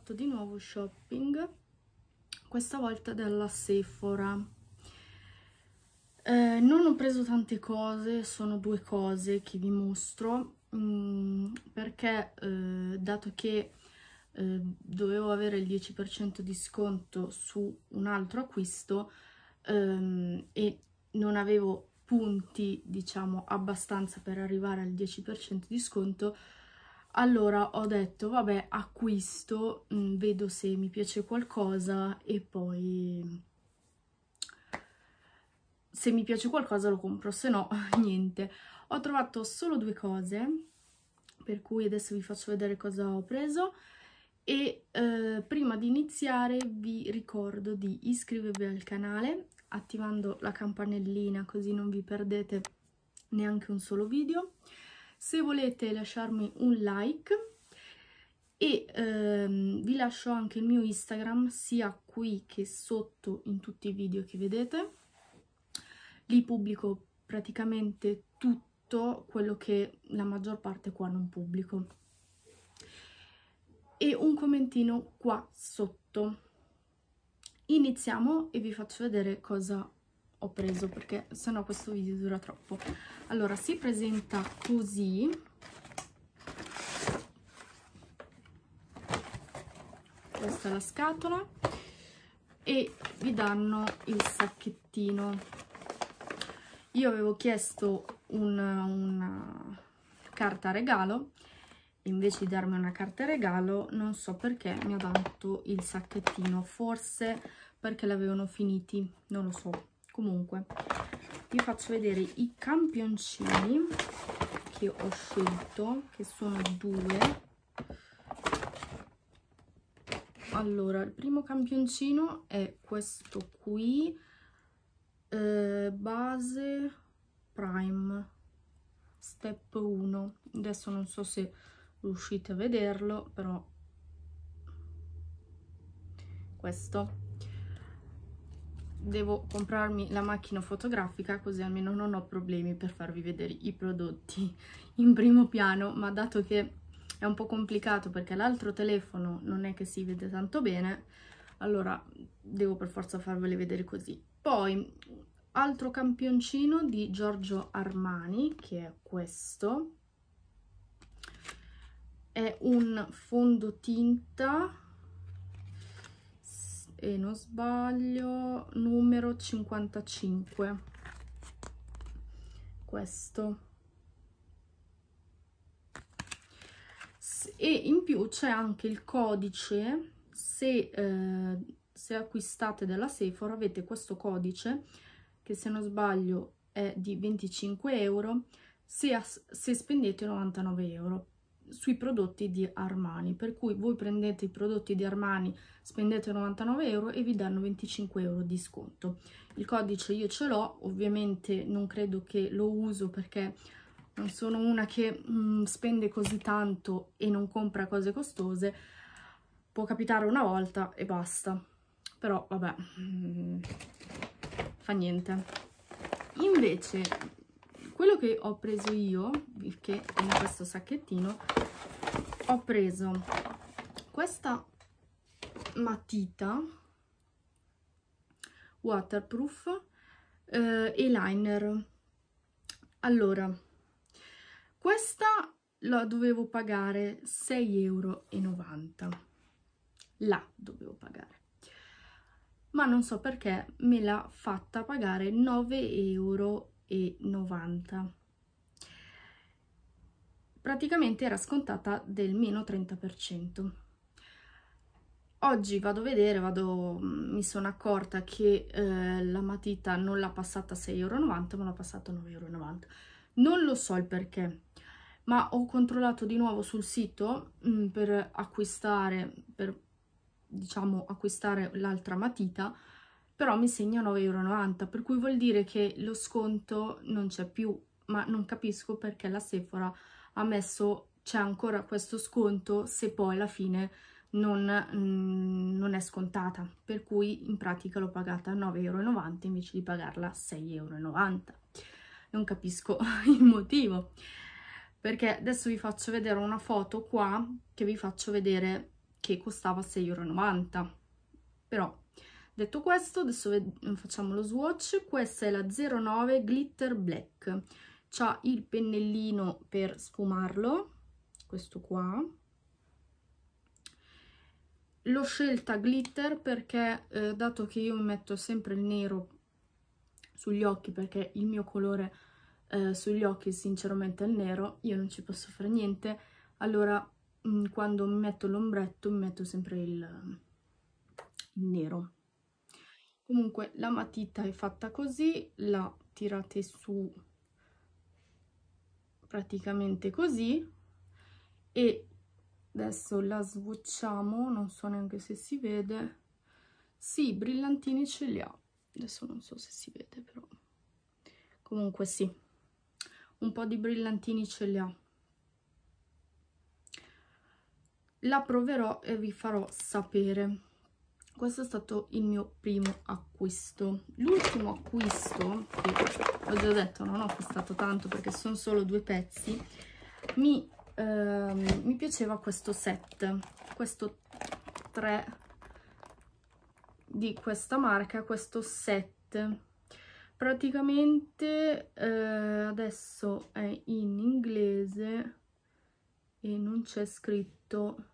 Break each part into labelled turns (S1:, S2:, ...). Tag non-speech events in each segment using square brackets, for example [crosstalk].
S1: fatto di nuovo shopping questa volta della Sephora eh, non ho preso tante cose sono due cose che vi mostro mh, mm, perché eh, dato che eh, dovevo avere il 10% di sconto su un altro acquisto ehm, e non avevo punti diciamo abbastanza per arrivare al 10% di sconto allora ho detto, vabbè, acquisto, mm, vedo se mi piace qualcosa e poi se mi piace qualcosa lo compro, se no [laughs] niente. Ho trovato solo due cose, per cui adesso vi faccio vedere cosa ho preso e eh, prima di iniziare vi ricordo di iscrivervi al canale attivando la campanellina così non vi perdete neanche un solo video se volete lasciarmi un like e ehm, vi lascio anche il mio Instagram sia qui che sotto in tutti i video che vedete lì pubblico praticamente tutto quello che la maggior parte qua non pubblico e un commentino qua sotto iniziamo e vi faccio vedere cosa ho preso perché sennò questo video dura troppo. Allora, si presenta così. Questa è la scatola e vi danno il sacchettino. Io avevo chiesto una, una carta regalo invece di darmi una carta regalo non so perché mi ha dato il sacchettino forse perché l'avevano finiti non lo so comunque vi faccio vedere i campioncini che ho scelto che sono due allora il primo campioncino è questo qui eh, base prime step 1 adesso non so se riuscite a vederlo però questo devo comprarmi la macchina fotografica così almeno non ho problemi per farvi vedere i prodotti [laughs] in primo piano ma dato che è un po' complicato perché l'altro telefono non è che si vede tanto bene allora devo per forza farvele vedere così poi altro campioncino di Giorgio Armani che è questo è un fondotinta e non sbaglio numero 55 questo e in più c'è anche il codice se, eh, se acquistate della Sephora avete questo codice che se non sbaglio è di 25 euro se, se spendete 99 euro sui prodotti di Armani, per cui voi prendete i prodotti di Armani, spendete 99 euro e vi danno 25 euro di sconto. Il codice io ce l'ho, ovviamente non credo che lo uso perché non sono una che mh, mm, spende così tanto e non compra cose costose, può capitare una volta e basta, però vabbè, mh, mm, fa niente. Invece quello che ho preso io che è in questo sacchettino ho preso questa matita waterproof eh, eyeliner allora questa la dovevo pagare 6,90 euro la dovevo pagare ma non so perché me l'ha fatta pagare 9,90 euro e 90. praticamente era scontata del meno 30%. Oggi vado a vedere, vado, mm, mi sono accorta che eh, la matita non l'ha passata a 6,90 euro, ma l'ha passata a 9,90 euro. Non lo so il perché, ma ho controllato di nuovo sul sito mh, mm, per acquistare, per diciamo acquistare l'altra matita, però mi segna 9,90 euro, per cui vuol dire che lo sconto non c'è più, ma non capisco perché la Sephora ha messo c'è ancora questo sconto se poi alla fine non, mh, mm, non, è scontata, per cui in pratica l'ho pagata 9,90 euro invece di pagarla 6,90 euro. Non capisco [laughs] il motivo, perché adesso vi faccio vedere una foto qua che vi faccio vedere che costava 6,90 euro, però detto questo adesso facciamo lo swatch questa è la 09 glitter black c'ha il pennellino per sfumarlo questo qua l'ho scelta glitter perché eh, dato che io mi metto sempre il nero sugli occhi perché il mio colore eh, sugli occhi sinceramente è il nero io non ci posso fare niente allora mh, mm, quando mi metto l'ombretto mi metto sempre il, il nero comunque la matita è fatta così la tirate su praticamente così e adesso la svuocciamo non so neanche se si vede sì brillantini ce li ha adesso non so se si vede però comunque sì un po di brillantini ce li ha la proverò e vi farò sapere questo è stato il mio primo acquisto l'ultimo acquisto che ho già detto non ho acquistato tanto perché sono solo due pezzi mi, ehm, mi piaceva questo set questo 3 di questa marca questo set praticamente eh, adesso è in inglese e non c'è scritto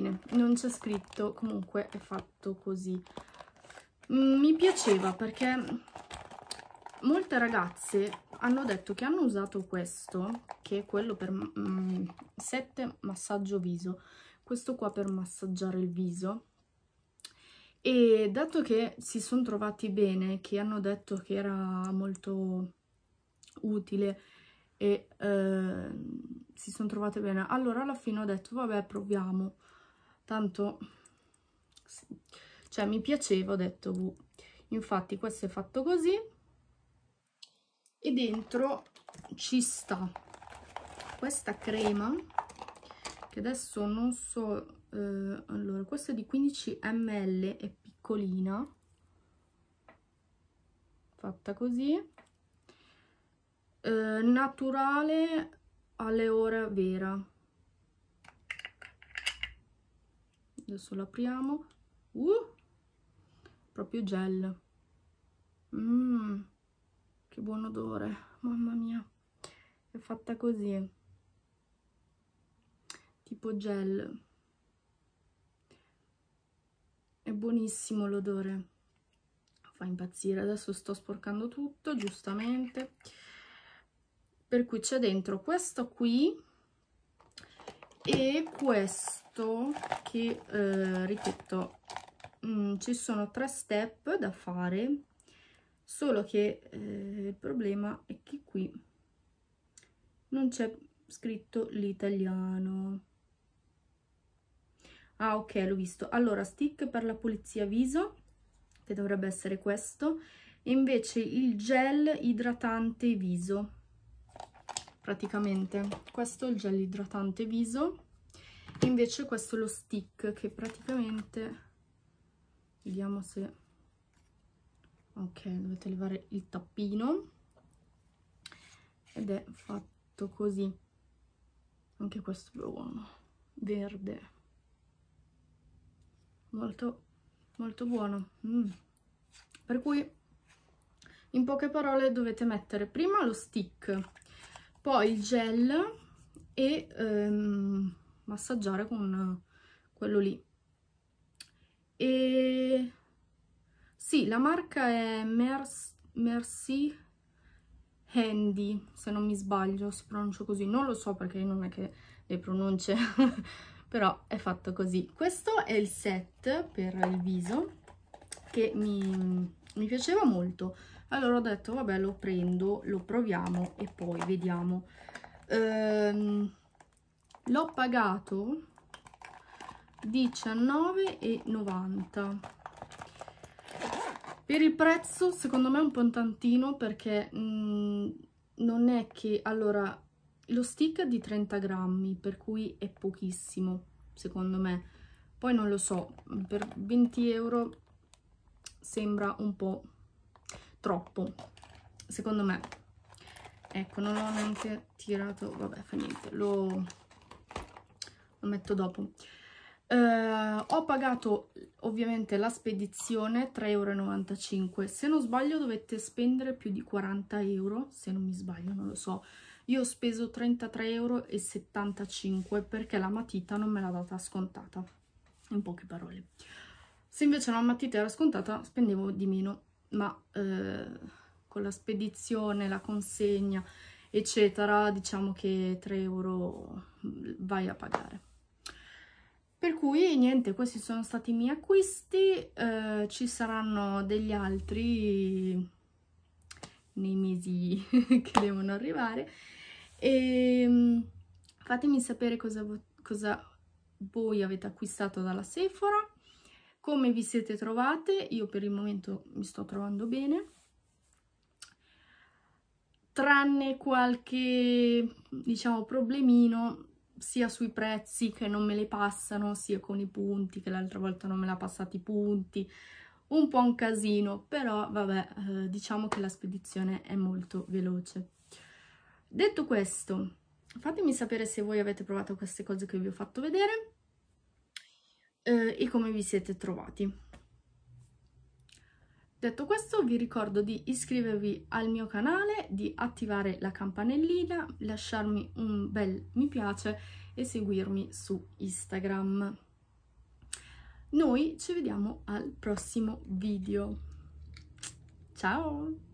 S1: bene, non c'è scritto, comunque è fatto così. Mm, mi piaceva perché molte ragazze hanno detto che hanno usato questo, che è quello per 7 mm, massaggio viso, questo qua per massaggiare il viso, e dato che si sono trovati bene, che hanno detto che era molto utile e eh, si sono trovate bene, allora alla fine ho detto vabbè proviamo, tanto cioè mi piaceva ho detto uh. infatti questo è fatto così e dentro ci sta questa crema che adesso non so eh, allora questa è di 15 ml è piccolina fatta così eh, naturale alle ore vera adesso lo apriamo uh, proprio gel mm, che buon odore mamma mia è fatta così tipo gel è buonissimo l'odore fa impazzire adesso sto sporcando tutto giustamente per cui c'è dentro questo qui e questo detto che, eh, ripeto, mh, mm, ci sono tre step da fare, solo che eh, il problema è che qui non c'è scritto l'italiano. Ah, ok, l'ho visto. Allora, stick per la pulizia viso, che dovrebbe essere questo, e invece il gel idratante viso, praticamente. Questo è il gel idratante viso invece questo è lo stick che praticamente vediamo se ok dovete levare il tappino ed è fatto così anche questo è buono verde molto molto buono mm. per cui in poche parole dovete mettere prima lo stick poi il gel e um, massaggiare con eh, quello lì. E sì, la marca è Merc Merci Handy, se non mi sbaglio, si pronuncia così. Non lo so perché non è che le pronunce, [laughs] però è fatto così. Questo è il set per il viso che mi, mi piaceva molto. Allora ho detto, vabbè, lo prendo, lo proviamo e poi vediamo. Ehm, l'ho pagato 19,90 per il prezzo secondo me è un po' tantino perché mh, mm, non è che allora lo stick è di 30 grammi per cui è pochissimo secondo me poi non lo so per 20 euro sembra un po' troppo secondo me ecco non ho neanche tirato vabbè fa niente lo lo metto dopo. Uh, ho pagato ovviamente la spedizione 3,95 euro. se non sbaglio dovete spendere più di 40 euro, se non mi sbaglio non lo so, io ho speso 33,75 euro perché la matita non me l'ha data scontata, in poche parole. Se invece la matita era scontata spendevo di meno, ma eh, con la spedizione, la consegna, eccetera, diciamo che 3 euro mm, vai a pagare per cui niente questi sono stati i miei acquisti eh, ci saranno degli altri nei mesi [laughs] che devono arrivare e ehm, fatemi sapere cosa, vo cosa voi avete acquistato dalla Sephora come vi siete trovate io per il momento mi sto trovando bene tranne qualche diciamo problemino sia sui prezzi che non me le passano, sia con i punti, che l'altra volta non me l'ha passati i punti, un po' un casino, però vabbè, eh, diciamo che la spedizione è molto veloce. Detto questo, fatemi sapere se voi avete provato queste cose che vi ho fatto vedere eh, e come vi siete trovati. Detto questo vi ricordo di iscrivervi al mio canale, di attivare la campanellina, lasciarmi un bel mi piace e seguirmi su Instagram. Noi ci vediamo al prossimo video. Ciao!